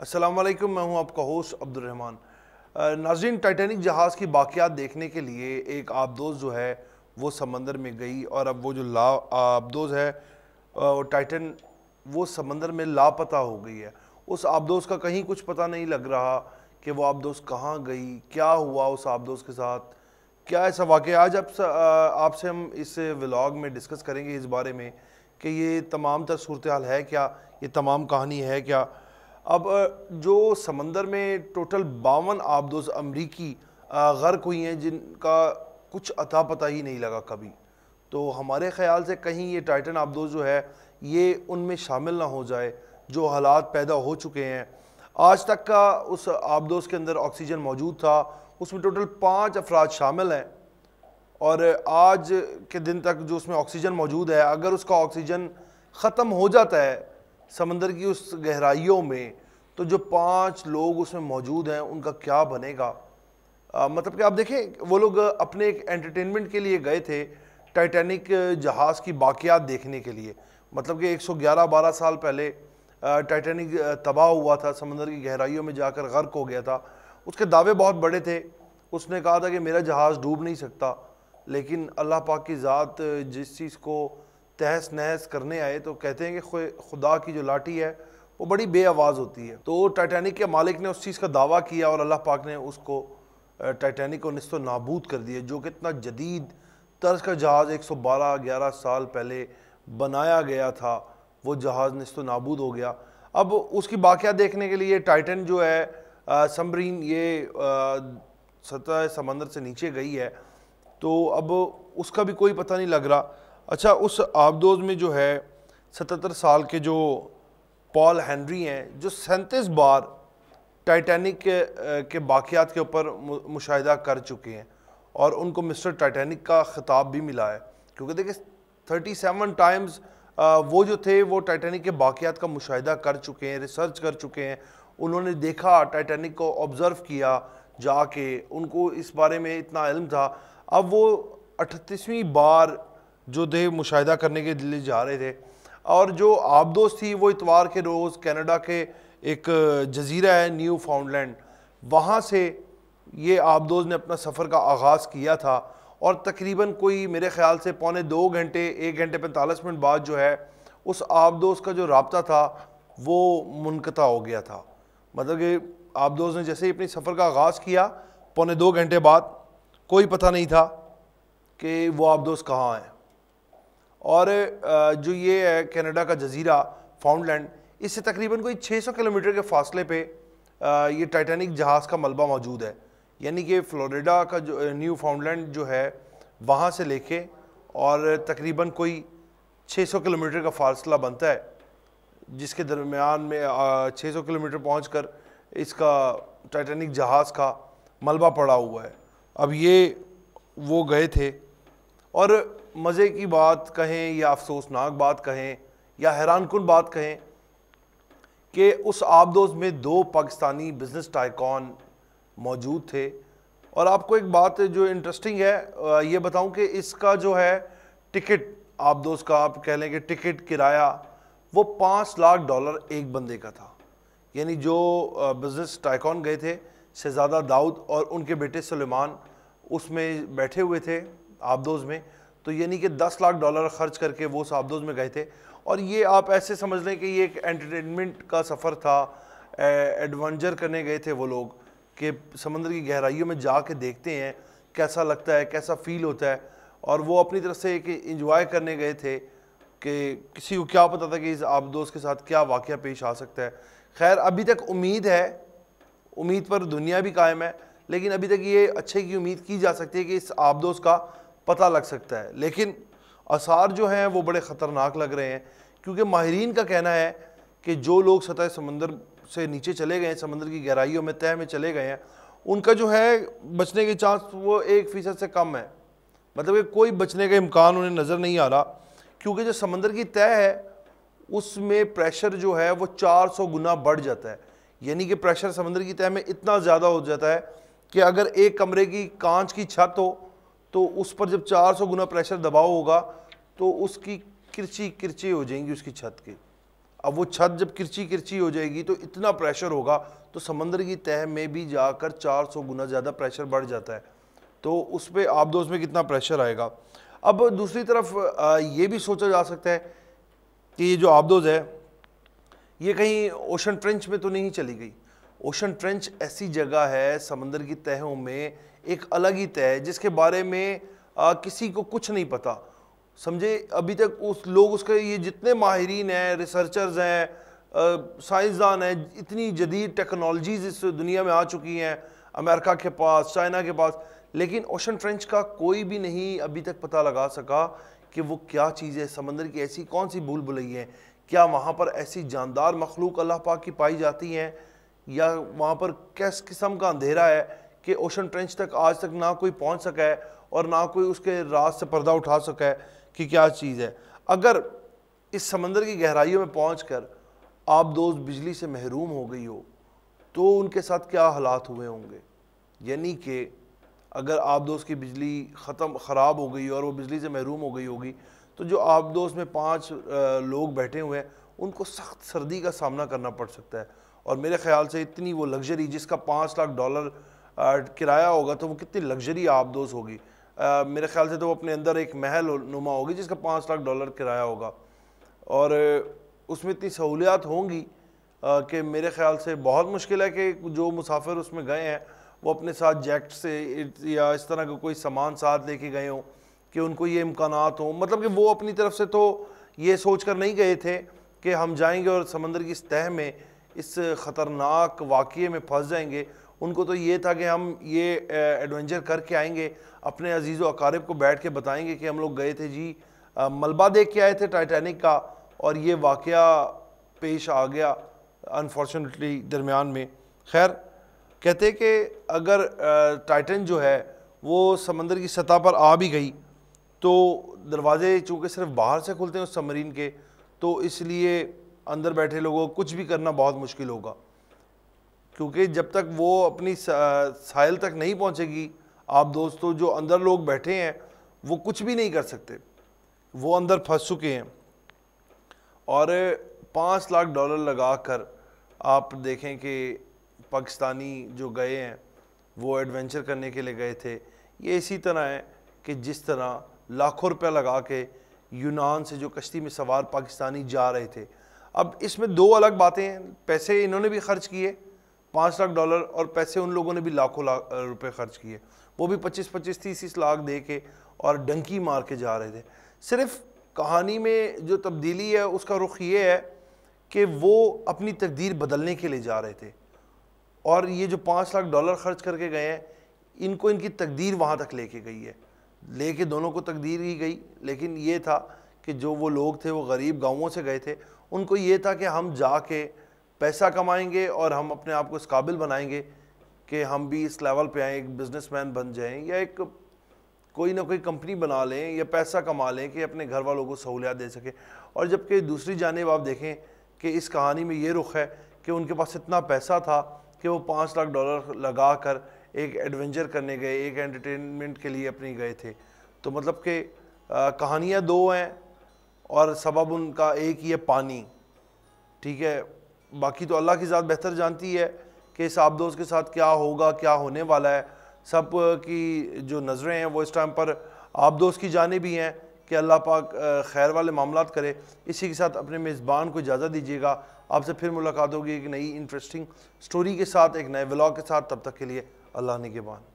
अस्सलाम वालेकुम मैं हूं आपका होस्ट अब्दुलरहमान नाजीन टाइटैनिक जहाज़ की बाक़ियात देखने के लिए एक आबदोज़ जो है वो समंदर में गई और अब वो जो ला आबदोज़ है टाइटन वो समंदर में लापता हो गई है उस आबदोज़ का कहीं कुछ पता नहीं लग रहा कि वो आबदोज़ कहाँ गई क्या हुआ उस आबदोज़ के साथ क्या ऐसा वाक़ आज आप आपसे हम इस व्लाग में डिस्कस करेंगे इस बारे में कि ये तमाम तर सूरत हाल है क्या ये तमाम कहानी है क्या अब जो समंदर में टोटल बावन आबदोज अमरीकी गर्क हुई हैं जिनका कुछ अता पता ही नहीं लगा कभी तो हमारे ख्याल से कहीं ये टाइटन आबदोज जो है ये उनमें शामिल ना हो जाए जो हालात पैदा हो चुके हैं आज तक का उस आबदोज के अंदर ऑक्सीजन मौजूद था उसमें टोटल पाँच अफराद शामिल हैं और आज के दिन तक जो उसमें ऑक्सीजन मौजूद है अगर उसका ऑक्सीजन ख़त्म हो जाता है समंदर की उस गहराइयों में तो जो पांच लोग उसमें मौजूद हैं उनका क्या बनेगा आ, मतलब कि आप देखें वो लोग अपने एक एंटरटेनमेंट के लिए गए थे टाइटैनिक जहाज़ की बाक़ियात देखने के लिए मतलब कि 111-12 साल पहले टाइटैनिक तबाह हुआ था समंदर की गहराइयों में जाकर गर्क हो गया था उसके दावे बहुत बड़े थे उसने कहा था कि मेरा जहाज़ डूब नहीं सकता लेकिन अल्लाह पाक की ज़ात जिस चीज़ को तहस नहस करने आए तो कहते हैं कि खुदा की जो लाठी है वो बड़ी बे आवाज़ होती है तो टाइटैनिक के मालिक ने उस चीज़ का दावा किया और अल्लाह पाक ने उसको टाइटैनिक को नस्त नाबूद कर दिया जो कि इतना जदीद तर्ज का जहाज़ 112 11 साल पहले बनाया गया था वो जहाज़ नस्त नाबूद हो गया अब उसकी बाक़िया देखने के लिए टाइटन जो है समरीन ये सतह समंदर से नीचे गई है तो अब उसका भी कोई पता नहीं लग रहा अच्छा उस आबदोज में जो है सतहत्तर साल के जो पॉल हैंनरी हैं जो सैंतीस बार टाइटैनिक के, के बाकियात के ऊपर मुशाहिदा कर चुके हैं और उनको मिस्टर टाइटैनिक का ख़िताब भी मिला है क्योंकि देखिए थर्टी सेवन टाइम्स वो जो थे वो टाइटैनिक के बाकियात का मुशाहिदा कर चुके हैं रिसर्च कर चुके हैं उन्होंने देखा टाइटैनिक को ऑब्ज़र्व किया जाके उनको इस बारे में इतना इल्म था अब वो अठतीसवीं बार जो थे मुशाह करने के लिए जा रहे थे और जो आबदोस्त थी वो इतवार के रोज़ कनाडा के एक जजीरा है न्यू फाउंडलैंड वहाँ से ये आबदोज ने अपना सफ़र का आगाज़ किया था और तकरीबन कोई मेरे ख्याल से पौने दो घंटे एक घंटे पैंतालीस मिनट बाद जो है उस आबदोज का जो रबता था वो मुनकता हो गया था मतलब कि आबदोज ने जैसे ही अपनी सफ़र का आगाज़ किया पौने दो घंटे बाद कोई पता नहीं था कि वो आबदोज कहाँ हैं और जो ये है कनाडा का जजीरा फाउंडलैंड इससे तकरीबन कोई 600 किलोमीटर के फासले पे ये टाइटैनिक जहाज़ का मलबा मौजूद है यानी कि फ्लोरिडा का जो न्यू फाउंडलैंड जो है वहाँ से लेके और तकरीबन कोई 600 किलोमीटर का फासला बनता है जिसके दरमियान में 600 किलोमीटर कर इसका टाइटैनिक जहाज़ का मलबा पड़ा हुआ है अब ये वो गए थे और मज़े की बात कहें या अफसोसनाक बात कहें या हैरानकुन कन बात कहें कि उस आबदोज में दो पाकिस्तानी बिजनेस टाइकॉन मौजूद थे और आपको एक बात जो इंटरेस्टिंग है ये बताऊं कि इसका जो है टिकट आबदोज का आप कह लें कि टिकट किराया वो पाँच लाख डॉलर एक बंदे का था यानी जो बिज़नेस टाइकॉन गए थे शहजादा दाऊद और उनके बेटे सलेमान उसमें बैठे हुए थे आबदोज में तो यानी कि 10 लाख डॉलर खर्च करके वो साबदोज में गए थे और ये आप ऐसे समझ लें कि ये एक एंटरटेनमेंट का सफ़र था एडवेंचर करने गए थे वो लोग कि समंदर की गहराइयों में जा के देखते हैं कैसा लगता है कैसा फील होता है और वो अपनी तरफ से एक इंजॉय करने गए थे कि किसी को क्या पता था कि इस आबदोज के साथ क्या वाक़ पेश आ सकता है खैर अभी तक उम्मीद है उम्मीद पर दुनिया भी कायम है लेकिन अभी तक ये अच्छे की उम्मीद की जा सकती है कि इस आबदोज का पता लग सकता है लेकिन आसार जो हैं वो बड़े ख़तरनाक लग रहे हैं क्योंकि माहरीन का कहना है कि जो लोग सतह समंदर से नीचे चले गए हैं समंदर की गहराइयों में तय में चले गए हैं उनका जो है बचने के चांस वो एक फ़ीसद से कम है मतलब कि कोई बचने का इम्कान उन्हें नज़र नहीं आ रहा क्योंकि जो समंदर की तय है उसमें प्रेशर जो है वो 400 गुना बढ़ जाता है यानी कि प्रेशर समंदर की तय में इतना ज़्यादा हो जाता है कि अगर एक कमरे की कांच की छत हो तो उस पर जब 400 गुना प्रेशर दबाव होगा तो उसकी किरची किरची हो जाएंगी उसकी छत की अब वो छत जब किरची किरची हो जाएगी तो इतना प्रेशर होगा तो समंदर की तह में भी जाकर 400 गुना ज़्यादा प्रेशर बढ़ जाता है तो उस पर आबदोज में कितना प्रेशर आएगा अब दूसरी तरफ ये भी सोचा जा सकता है कि ये जो आबदोज है ये कहीं ओशन ट्रेंच में तो नहीं चली गई ओशन ट्रेंच ऐसी जगह है समंदर की तहों में एक अलग ही तय है जिसके बारे में आ, किसी को कुछ नहीं पता समझे अभी तक उस लोग उसके ये जितने माहरीन हैं रिसर्चर्स हैं साइंसदान हैं इतनी जदीद टेक्नोलॉजीज इस दुनिया में आ चुकी हैं अमेरिका के पास चाइना के पास लेकिन ओशन ट्रेंच का कोई भी नहीं अभी तक पता लगा सका कि वो क्या चीज़ है समंदर की ऐसी कौन सी भूल भुलई है क्या वहाँ पर ऐसी जानदार मखलूक अल्लाह पाक की पाई जाती हैं या वहाँ पर किस किस्म का अंधेरा है कि ओशन ट्रेंच तक आज तक ना कोई पहुंच सका है और ना कोई उसके राज से पर्दा उठा सका है कि क्या चीज़ है अगर इस समंदर की गहराइयों में पहुँच कर दोस्त बिजली से महरूम हो गई हो तो उनके साथ क्या हालात हुए होंगे यानी कि अगर दोस्त की बिजली ख़त्म ख़राब हो गई और वो बिजली से महरूम हो गई होगी तो जो दोस्त में पाँच लोग बैठे हुए हैं उनको सख्त सर्दी का सामना करना पड़ सकता है और मेरे ख्याल से इतनी वो लग्जरी जिसका पाँच लाख डॉलर किराया होगा तो वो कितनी लग्जरी आबदोज होगी मेरे ख्याल से तो वो अपने अंदर एक महल नुमा होगी जिसका पाँच लाख डॉलर किराया होगा और उसमें इतनी सहूलियात होंगी कि मेरे ख्याल से बहुत मुश्किल है कि जो मुसाफिर उसमें गए हैं वो अपने साथ जैक्ट से या इस तरह का कोई सामान साथ लेके गए हों कि उनको ये इम्कान हों मतलब कि वो अपनी तरफ से तो ये सोच कर नहीं गए थे कि हम जाएंगे और समंदर की इस तह में इस ख़तरनाक वाक़े में फंस जाएंगे उनको तो ये था कि हम ये एडवेंचर करके आएंगे अपने अजीज़ व अकारब को बैठ के बताएंगे कि हम लोग गए थे जी मलबा देख के आए थे टाइटैनिक का और ये वाक़ पेश आ गया अनफॉर्चुनेटली दरमियान में खैर कहते कि अगर टाइटन जो है वो समंदर की सतह पर आ भी गई तो दरवाज़े चूँकि सिर्फ बाहर से खुलते हैं उस समरीन के तो इसलिए अंदर बैठे लोगों को कुछ भी करना बहुत मुश्किल होगा क्योंकि जब तक वो अपनी साहिल तक नहीं पहुंचेगी आप दोस्तों जो अंदर लोग बैठे हैं वो कुछ भी नहीं कर सकते वो अंदर फंस चुके हैं और पाँच लाख डॉलर लगा कर आप देखें कि पाकिस्तानी जो गए हैं वो एडवेंचर करने के लिए गए थे ये इसी तरह है कि जिस तरह लाखों रुपया लगा के यूनान से जो कश्ती में सवार पाकिस्तानी जा रहे थे अब इसमें दो अलग बातें हैं पैसे इन्होंने भी खर्च किए पाँच लाख डॉलर और पैसे उन लोगों ने भी लाखों लाख रुपए खर्च किए वो भी पच्चीस पच्चीस तीस तीस लाख दे के और डंकी मार के जा रहे थे सिर्फ कहानी में जो तब्दीली है उसका रुख ये है कि वो अपनी तकदीर बदलने के लिए जा रहे थे और ये जो पाँच लाख डॉलर खर्च करके गए हैं इनको इनकी तकदीर वहाँ तक लेके गई है लेके दोनों को तकदीर ही गई लेकिन ये था कि जो वो लोग थे वो गरीब गाँवों से गए थे उनको ये था कि हम जाके पैसा कमाएंगे और हम अपने आप को इस काबिल बनाएंगे कि हम भी इस लेवल पे आए एक बिजनेसमैन बन जाएं या एक कोई ना कोई कंपनी बना लें या पैसा कमा लें कि अपने घर वालों को सहूलियात दे सकें और जबकि दूसरी जानब आप देखें कि इस कहानी में ये रुख है कि उनके पास इतना पैसा था कि वो पाँच लाख डॉलर लगा कर एक एडवेंचर करने गए एक एंटरटेनमेंट के लिए अपने गए थे तो मतलब कि कहानियाँ दो हैं और सबब उनका एक ही है पानी ठीक है बाकी तो अल्लाह की ज़ात बेहतर जानती है कि इस आबदोज़ के साथ क्या होगा क्या होने वाला है सब की जो नज़रें हैं वो इस टाइम पर आबदोज़ की जाने भी हैं कि अल्लाह पाक खैर वाले मामला करे इसी के साथ अपने मेज़बान को इजाज़त दीजिएगा आपसे फिर मुलाकात होगी एक नई इंटरेस्टिंग स्टोरी के साथ एक नए ब्लॉग के साथ तब तक के लिए अल्लाह ने के बान